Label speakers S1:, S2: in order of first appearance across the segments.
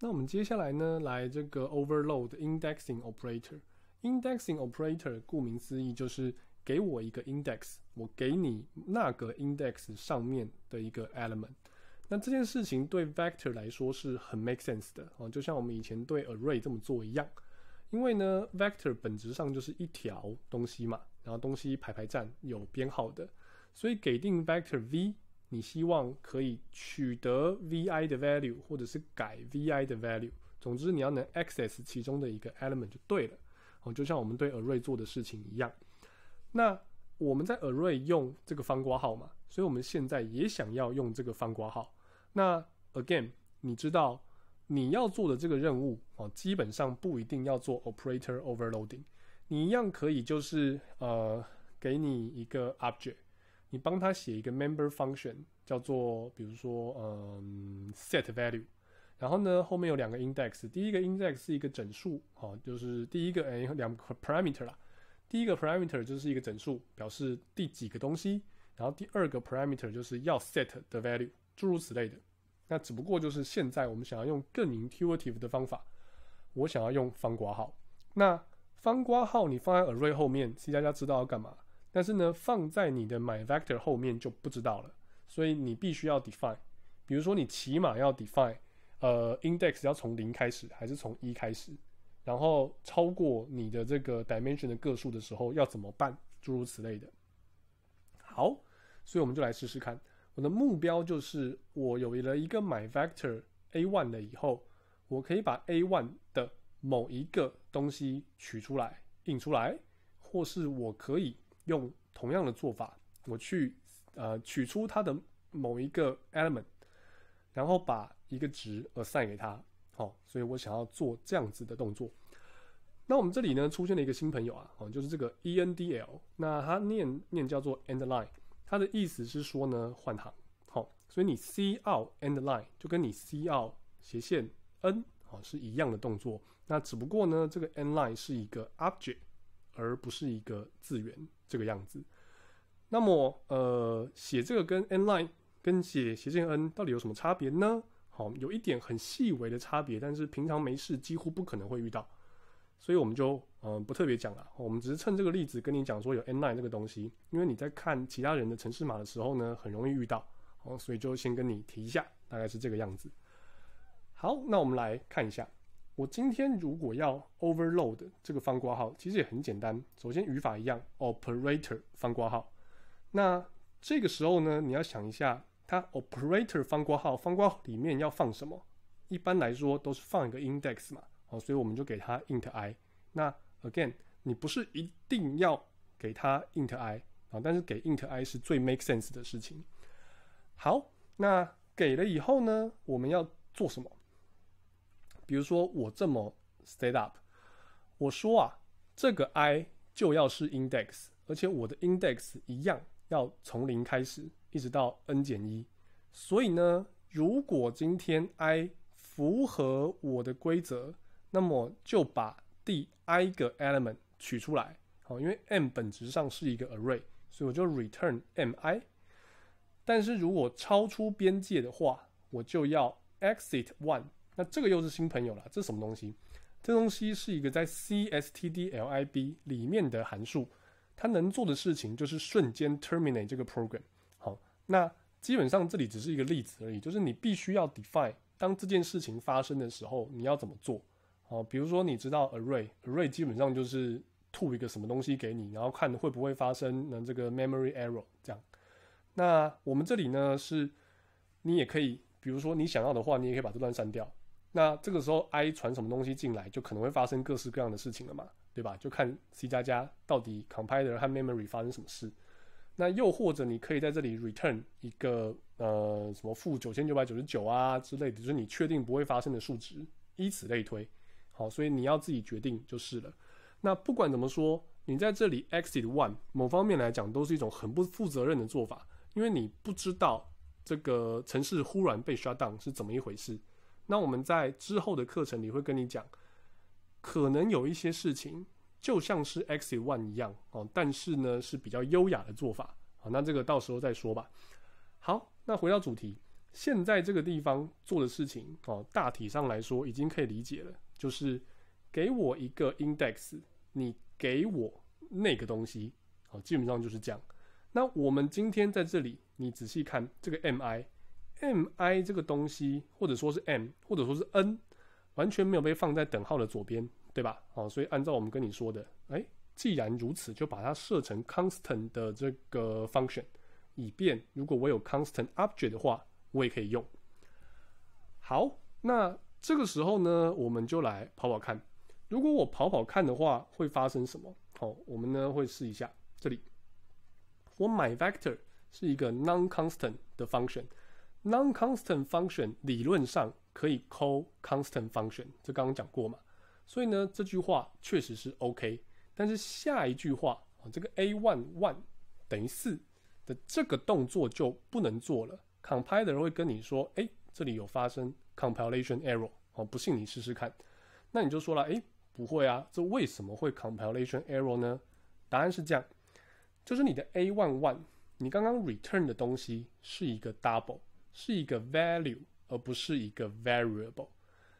S1: 那我们接下来呢，来这个 overload indexing operator。indexing operator，顾名思义就是给我一个 index，我给你那个 index 上面的一个 element。那这件事情对 vector 来说是很 make sense 的啊，就像我们以前对 array 这么做一样。因为呢，vector 本质上就是一条东西嘛，然后东西排排站，有编号的，所以给定 vector v。你希望可以取得 vi 的 value，或者是改 vi 的 value，总之你要能 access 其中的一个 element 就对了。哦，就像我们对 array 做的事情一样。那我们在 array 用这个方括号嘛，所以我们现在也想要用这个方括号。那 again，你知道你要做的这个任务啊，基本上不一定要做 operator overloading，你一样可以就是呃给你一个 object。你帮他写一个 member function，叫做比如说，嗯，set value。然后呢，后面有两个 index，第一个 index 是一个整数，哦，就是第一个，哎，两个 parameter 啦，第一个 parameter 就是一个整数，表示第几个东西。然后第二个 parameter 就是要 set 的 value，诸如此类的。那只不过就是现在我们想要用更 intuitive 的方法，我想要用方括号。那方括号你放在 array 后面，C 加加知道要干嘛。但是呢，放在你的 my vector 后面就不知道了，所以你必须要 define。比如说，你起码要 define，呃，index 要从零开始还是从一开始，然后超过你的这个 dimension 的个数的时候要怎么办，诸如此类的。好，所以我们就来试试看。我的目标就是，我有了一个 my vector a one 了以后，我可以把 a one 的某一个东西取出来印出来，或是我可以。用同样的做法，我去呃取出它的某一个 element，然后把一个值 assign 给它。好，所以我想要做这样子的动作。那我们这里呢出现了一个新朋友啊，哦，就是这个 end l，那它念念叫做 end line，它的意思是说呢换行。好，所以你 c out end line 就跟你 c out 斜线 n 好是一样的动作。那只不过呢，这个 end line 是一个 object，而不是一个资源。这个样子，那么，呃，写这个跟 n line，跟写斜线 n，到底有什么差别呢？好，有一点很细微的差别，但是平常没事几乎不可能会遇到，所以我们就，嗯，不特别讲了。我们只是趁这个例子跟你讲说有 n line 这个东西，因为你在看其他人的城市码的时候呢，很容易遇到，哦，所以就先跟你提一下，大概是这个样子。好，那我们来看一下。我今天如果要 overload 这个方括号，其实也很简单。首先语法一样，operator 方括号。那这个时候呢，你要想一下，它 operator 方括号方括号里面要放什么？一般来说都是放一个 index 嘛，哦，所以我们就给它 int i。那 again，你不是一定要给它 int i 啊，但是给 int i 是最 make sense 的事情。好，那给了以后呢，我们要做什么？比如说我这么 state up，我说啊，这个 i 就要是 index，而且我的 index 一样要从零开始，一直到 n 减一。所以呢，如果今天 i 符合我的规则，那么就把第 i 个 element 取出来，好，因为 m 本质上是一个 array，所以我就 return m i。但是如果超出边界的话，我就要 exit one。那这个又是新朋友了，这是什么东西？这东西是一个在 C S T D L I B 里面的函数，它能做的事情就是瞬间 terminate 这个 program。好，那基本上这里只是一个例子而已，就是你必须要 define 当这件事情发生的时候你要怎么做。好，比如说你知道 array，array 基本上就是吐一个什么东西给你，然后看会不会发生呢这个 memory error 这样。那我们这里呢是，你也可以，比如说你想要的话，你也可以把这段删掉。那这个时候，I 传什么东西进来，就可能会发生各式各样的事情了嘛，对吧？就看 C 加加到底 compiler 和 memory 发生什么事。那又或者你可以在这里 return 一个呃什么负九千九百九十九啊之类的，就是你确定不会发生的数值。以此类推，好，所以你要自己决定就是了。那不管怎么说，你在这里 exit one 某方面来讲，都是一种很不负责任的做法，因为你不知道这个城市忽然被 shut down 是怎么一回事。那我们在之后的课程里会跟你讲，可能有一些事情就像是 X one 一样哦，但是呢是比较优雅的做法啊。那这个到时候再说吧。好，那回到主题，现在这个地方做的事情哦，大体上来说已经可以理解了，就是给我一个 index，你给我那个东西哦，基本上就是这样。那我们今天在这里，你仔细看这个 mi。m i 这个东西，或者说是 m，或者说是 n，完全没有被放在等号的左边，对吧？哦，所以按照我们跟你说的，哎，既然如此，就把它设成 constant 的这个 function，以便如果我有 constant object 的话，我也可以用。好，那这个时候呢，我们就来跑跑看，如果我跑跑看的话，会发生什么？好，我们呢会试一下，这里我 my vector 是一个 non constant 的 function。Non-constant function 理论上可以 call constant function，这刚刚讲过嘛？所以呢，这句话确实是 OK。但是下一句话啊，这个 a one one 等于四的这个动作就不能做了。Compiler 会跟你说，哎，这里有发生 compilation error 哦。不信你试试看。那你就说了，哎，不会啊，这为什么会 compilation error 呢？答案是这样，就是你的 a one one，你刚刚 return 的东西是一个 double。是一个 value 而不是一个 variable。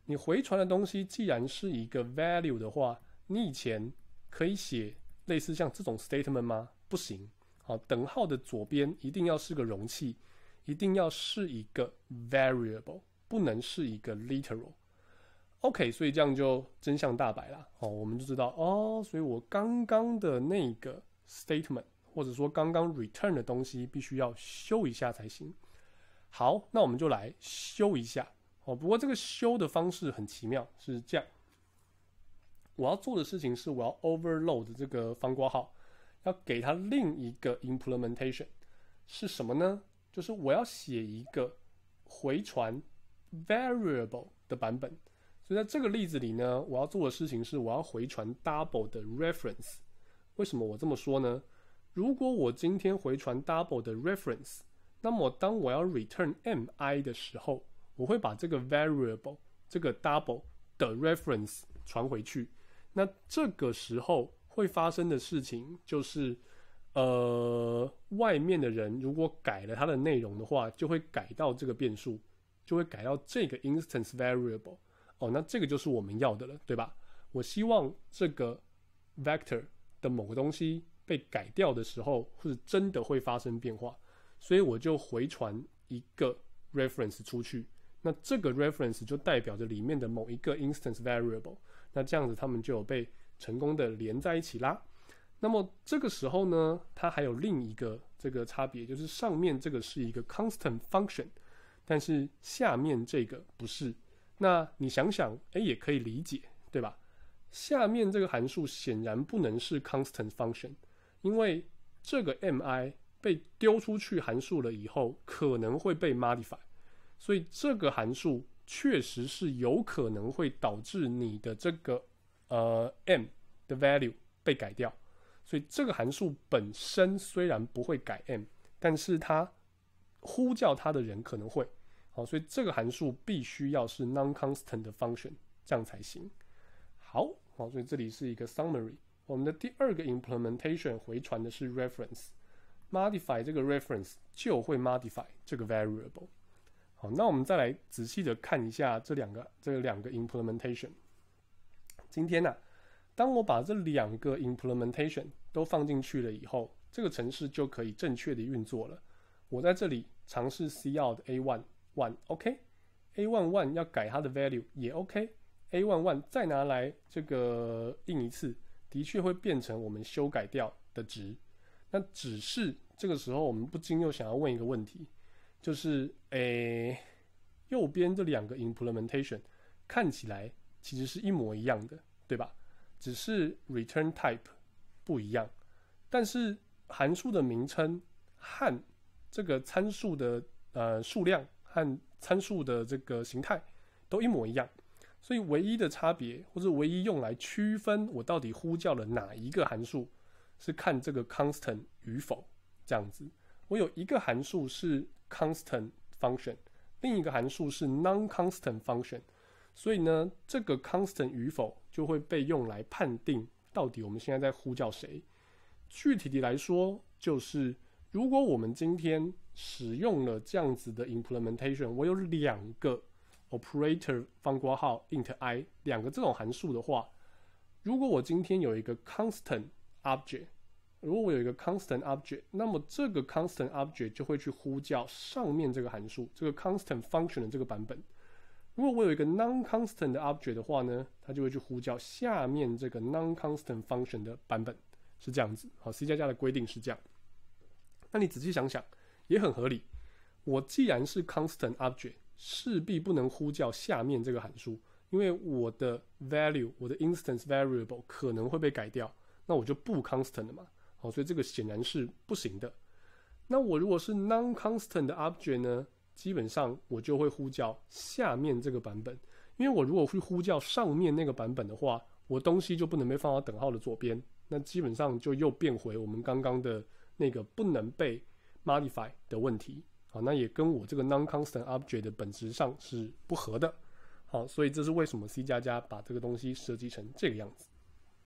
S1: 你回传的东西既然是一个 value 的话，你以前可以写类似像这种 statement 吗？不行。好，等号的左边一定要是个容器，一定要是一个 variable，不能是一个 literal。OK，所以这样就真相大白了。哦，我们就知道哦，所以我刚刚的那个 statement，或者说刚刚 return 的东西，必须要修一下才行。好，那我们就来修一下哦。不过这个修的方式很奇妙，是这样。我要做的事情是，我要 overload 这个方括号，要给它另一个 implementation 是什么呢？就是我要写一个回传 variable 的版本。所以在这个例子里呢，我要做的事情是，我要回传 double 的 reference。为什么我这么说呢？如果我今天回传 double 的 reference。那么，当我要 return m i 的时候，我会把这个 variable 这个 double 的 reference 传回去。那这个时候会发生的事情就是，呃，外面的人如果改了它的内容的话，就会改到这个变数，就会改到这个 instance variable。哦，那这个就是我们要的了，对吧？我希望这个 vector 的某个东西被改掉的时候，或者真的会发生变化。所以我就回传一个 reference 出去，那这个 reference 就代表着里面的某一个 instance variable，那这样子他们就有被成功的连在一起啦。那么这个时候呢，它还有另一个这个差别，就是上面这个是一个 constant function，但是下面这个不是。那你想想，哎，也可以理解，对吧？下面这个函数显然不能是 constant function，因为这个 mi。被丢出去函数了以后，可能会被 modify，所以这个函数确实是有可能会导致你的这个呃 m 的 value 被改掉。所以这个函数本身虽然不会改 m，但是它呼叫它的人可能会。好，所以这个函数必须要是 non constant 的 function 这样才行。好，好，所以这里是一个 summary。我们的第二个 implementation 回传的是 reference。modify 这个 reference 就会 modify 这个 variable。好，那我们再来仔细的看一下这两个这两个 implementation。今天呢，当我把这两个 implementation 都放进去了以后，这个程式就可以正确的运作了。我在这里尝试 C out a one one OK，a one one 要改它的 value 也 OK，a one one 再拿来这个印一次，的确会变成我们修改掉的值。那只是这个时候，我们不禁又想要问一个问题，就是诶，右边这两个 implementation 看起来其实是一模一样的，对吧？只是 return type 不一样，但是函数的名称和这个参数的呃数量和参数的这个形态都一模一样，所以唯一的差别或者唯一用来区分我到底呼叫了哪一个函数。是看这个 constant 与否，这样子。我有一个函数是 constant function，另一个函数是 non constant function。所以呢，这个 constant 与否就会被用来判定到底我们现在在呼叫谁。具体的来说，就是如果我们今天使用了这样子的 implementation，我有两个 operator 方括号 int i 两个这种函数的话，如果我今天有一个 constant。Object，如果我有一个 constant object，那么这个 constant object 就会去呼叫上面这个函数，这个 constant function 的这个版本。如果我有一个 non constant 的 object 的话呢，它就会去呼叫下面这个 non constant function 的版本。是这样子，好，C 加加的规定是这样。那你仔细想想，也很合理。我既然是 constant object，势必不能呼叫下面这个函数，因为我的 value，我的 instance variable 可能会被改掉。那我就不 constant 了嘛，好，所以这个显然是不行的。那我如果是 nonconstant 的 object 呢，基本上我就会呼叫下面这个版本，因为我如果去呼叫上面那个版本的话，我东西就不能被放到等号的左边，那基本上就又变回我们刚刚的那个不能被 modify 的问题，好，那也跟我这个 nonconstant object 的本质上是不合的，好，所以这是为什么 C 加加把这个东西设计成这个样子。